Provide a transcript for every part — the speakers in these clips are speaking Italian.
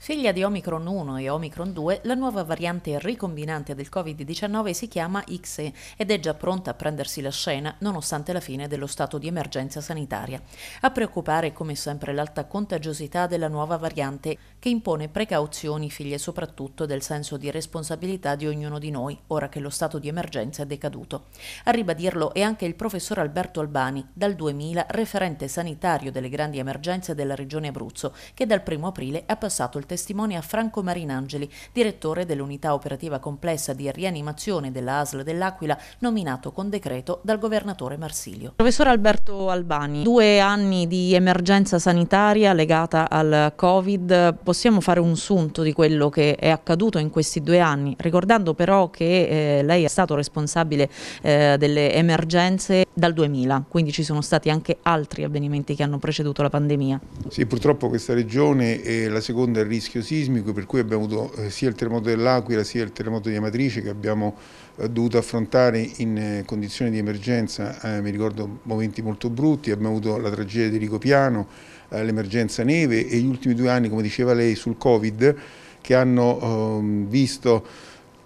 Figlia di Omicron 1 e Omicron 2, la nuova variante ricombinante del Covid-19 si chiama XE ed è già pronta a prendersi la scena nonostante la fine dello stato di emergenza sanitaria. A preoccupare come sempre l'alta contagiosità della nuova variante che impone precauzioni figlie soprattutto del senso di responsabilità di ognuno di noi ora che lo stato di emergenza è decaduto. A ribadirlo è anche il professor Alberto Albani, dal 2000 referente sanitario delle grandi emergenze della regione Abruzzo, che dal 1 aprile ha passato il testimonia Franco Marinangeli, direttore dell'unità operativa complessa di rianimazione della ASL dell'Aquila, nominato con decreto dal governatore Marsilio. Professore Alberto Albani, due anni di emergenza sanitaria legata al Covid, possiamo fare un sunto di quello che è accaduto in questi due anni, ricordando però che eh, lei è stato responsabile eh, delle emergenze dal 2000, quindi ci sono stati anche altri avvenimenti che hanno preceduto la pandemia. Sì, purtroppo questa regione è la seconda in rischio sismico per cui abbiamo avuto eh, sia il terremoto dell'Aquila sia il terremoto di Amatrice che abbiamo eh, dovuto affrontare in eh, condizioni di emergenza, eh, mi ricordo momenti molto brutti, abbiamo avuto la tragedia di Ricopiano, eh, l'emergenza neve e gli ultimi due anni come diceva lei sul Covid che hanno eh, visto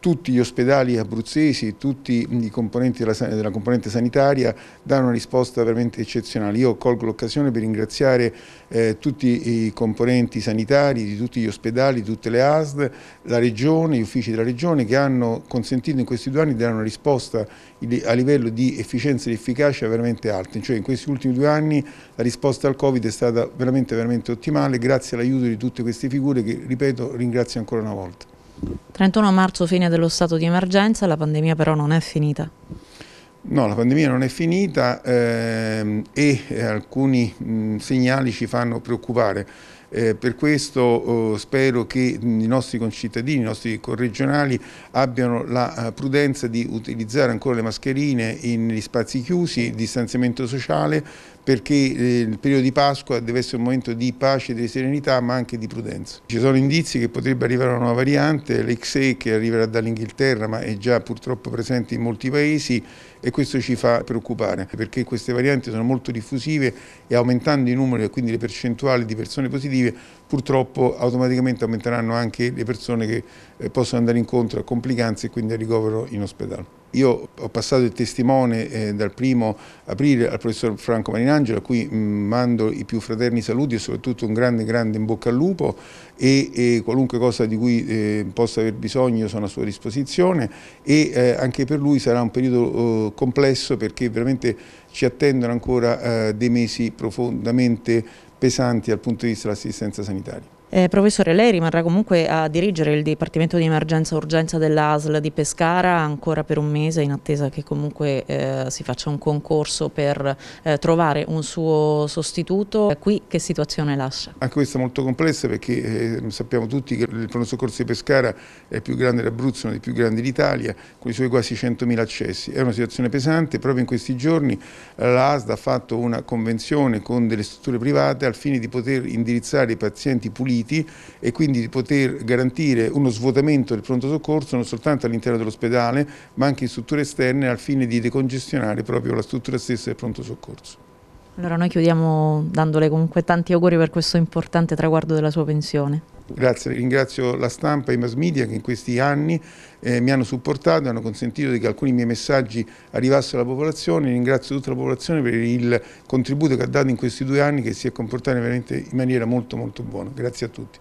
tutti gli ospedali abruzzesi, tutti i componenti della, della componente sanitaria danno una risposta veramente eccezionale. Io colgo l'occasione per ringraziare eh, tutti i componenti sanitari di tutti gli ospedali, di tutte le ASD, la Regione, gli uffici della Regione che hanno consentito in questi due anni di dare una risposta a livello di efficienza ed efficacia veramente alta. Cioè in questi ultimi due anni la risposta al Covid è stata veramente, veramente ottimale grazie all'aiuto di tutte queste figure che, ripeto, ringrazio ancora una volta. 31 marzo, fine dello stato di emergenza, la pandemia però non è finita. No, la pandemia non è finita ehm, e eh, alcuni mh, segnali ci fanno preoccupare. Eh, per questo eh, spero che i nostri concittadini, i nostri corregionali abbiano la eh, prudenza di utilizzare ancora le mascherine negli spazi chiusi, distanziamento sociale, perché eh, il periodo di Pasqua deve essere un momento di pace, di serenità ma anche di prudenza. Ci sono indizi che potrebbe arrivare una nuova variante, l'XE che arriverà dall'Inghilterra ma è già purtroppo presente in molti paesi e questo ci fa preoccupare perché queste varianti sono molto diffusive e aumentando i numeri e quindi le percentuali di persone positive purtroppo automaticamente aumenteranno anche le persone che eh, possono andare incontro a complicanze e quindi a ricovero in ospedale. Io ho passato il testimone eh, dal primo aprile al professor Franco Marinangelo, a cui mh, mm, mando i più fraterni saluti e soprattutto un grande, grande in bocca al lupo e, e qualunque cosa di cui eh, possa aver bisogno sono a sua disposizione e eh, anche per lui sarà un periodo oh, complesso perché veramente ci attendono ancora eh, dei mesi profondamente pesanti dal punto di vista dell'assistenza sanitaria. Eh, professore, lei rimarrà comunque a dirigere il Dipartimento di Emergenza e Urgenza dell'ASL di Pescara ancora per un mese in attesa che comunque eh, si faccia un concorso per eh, trovare un suo sostituto. Qui che situazione lascia? Anche questa è molto complessa perché eh, sappiamo tutti che il pronto soccorso di Pescara è più grande d'Abruzzo, uno dei più grandi d'Italia, con i suoi quasi 100.000 accessi. È una situazione pesante, proprio in questi giorni eh, l'ASD ha fatto una convenzione con delle strutture private al fine di poter indirizzare i pazienti puliti serviti e quindi poter garantire uno svuotamento del pronto soccorso non soltanto all'interno dell'ospedale ma anche in strutture esterne al fine di decongestionare proprio la struttura stessa del pronto soccorso. Allora noi chiudiamo dandole comunque tanti auguri per questo importante traguardo della sua pensione. Grazie, ringrazio la stampa e i mass media che in questi anni eh, mi hanno supportato e hanno consentito che alcuni miei messaggi arrivassero alla popolazione. Ringrazio tutta la popolazione per il contributo che ha dato in questi due anni che si è comportata veramente in maniera molto molto buona. Grazie a tutti.